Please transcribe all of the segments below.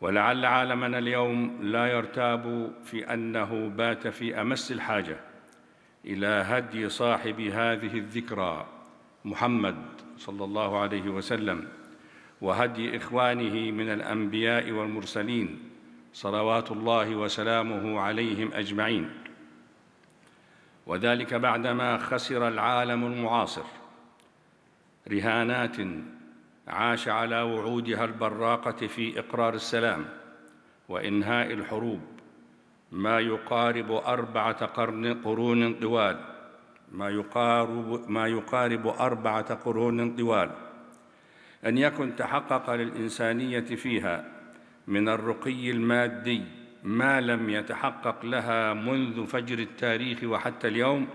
ولعل عالمنا اليوم لا يرتاب في انه بات في امس الحاجه الى هدي صاحب هذه الذكرى محمد صلى الله عليه وسلم وهدي اخوانه من الانبياء والمرسلين صلوات الله وسلامه عليهم اجمعين وذلك بعدما خسر العالم المعاصر رهانات عاش على وعودها البراقه في اقرار السلام وانهاء الحروب ما يقارب اربعه قرن قرون طوال ما يقارب ما يقارب اربعه قرون طوال ان يكن تحقق للانسانيه فيها من الرقي المادي ما لم يتحقق لها منذ فجر التاريخ وحتى اليوم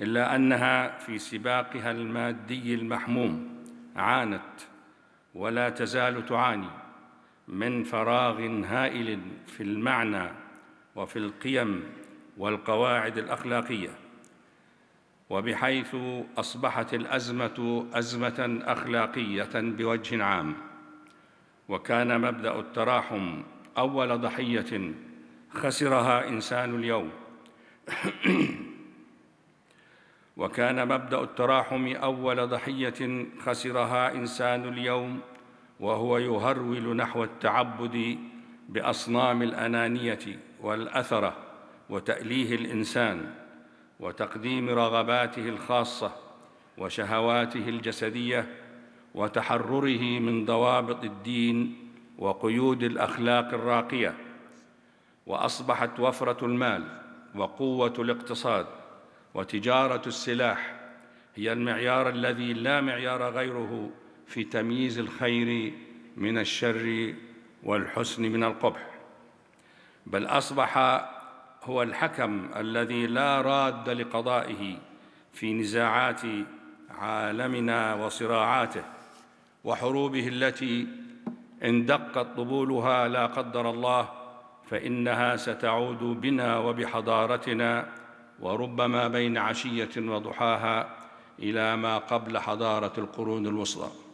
الا انها في سباقها المادي المحموم عانت ولا تزال تعاني من فراغ هائل في المعنى وفي القيم والقواعد الاخلاقيه وبحيث اصبحت الازمه ازمه اخلاقيه بوجه عام وكان مبدا التراحم اول ضحيه خسرها انسان اليوم وكان مبدا التراحم اول ضحيه خسرها انسان اليوم وهو يهرول نحو التعبد باصنام الانانيه والاثره وتاليه الانسان وتقديم رغباته الخاصه وشهواته الجسديه وتحرره من ضوابط الدين وقيود الاخلاق الراقيه واصبحت وفره المال وقوه الاقتصاد وتجاره السلاح هي المعيار الذي لا معيار غيره في تمييز الخير من الشر والحسن من القبح بل اصبح هو الحكم الذي لا راد لقضائه في نزاعات عالمنا وصراعاته وحروبه التي ان دقت طبولها لا قدر الله فانها ستعود بنا وبحضارتنا وربما بين عشيه وضحاها الى ما قبل حضاره القرون الوسطى